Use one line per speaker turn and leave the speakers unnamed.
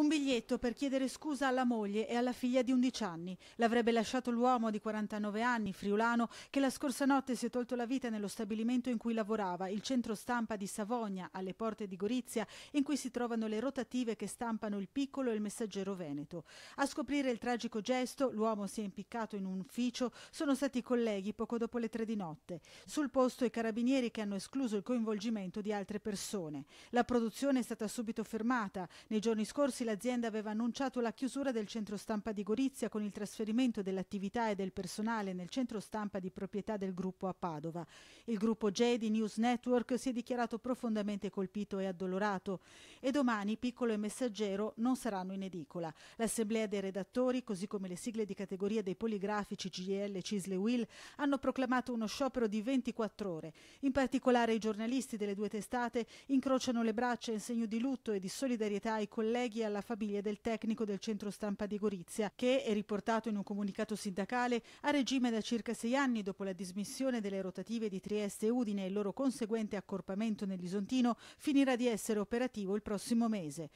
Un biglietto per chiedere scusa alla moglie e alla figlia di 11 anni. L'avrebbe lasciato l'uomo di 49 anni, friulano, che la scorsa notte si è tolto la vita nello stabilimento in cui lavorava, il centro stampa di Savogna, alle porte di Gorizia, in cui si trovano le rotative che stampano il piccolo e il messaggero veneto. A scoprire il tragico gesto, l'uomo si è impiccato in un ufficio, sono stati i colleghi poco dopo le tre di notte. Sul posto i carabinieri che hanno escluso il coinvolgimento di altre persone. La produzione è stata subito fermata. Nei giorni scorsi l'azienda aveva annunciato la chiusura del centro stampa di Gorizia con il trasferimento dell'attività e del personale nel centro stampa di proprietà del gruppo a Padova. Il gruppo JD News Network si è dichiarato profondamente colpito e addolorato e domani Piccolo e Messaggero non saranno in edicola. L'assemblea dei redattori, così come le sigle di categoria dei poligrafici GL e Cisle Will, hanno proclamato uno sciopero di 24 ore. In particolare i giornalisti delle due testate incrociano le braccia in segno di lutto e di solidarietà ai colleghi e alla alla famiglia del tecnico del centro stampa di Gorizia, che, è riportato in un comunicato sindacale, a regime da circa sei anni dopo la dismissione delle rotative di Trieste e Udine e il loro conseguente accorpamento nell'Isontino, finirà di essere operativo il prossimo mese.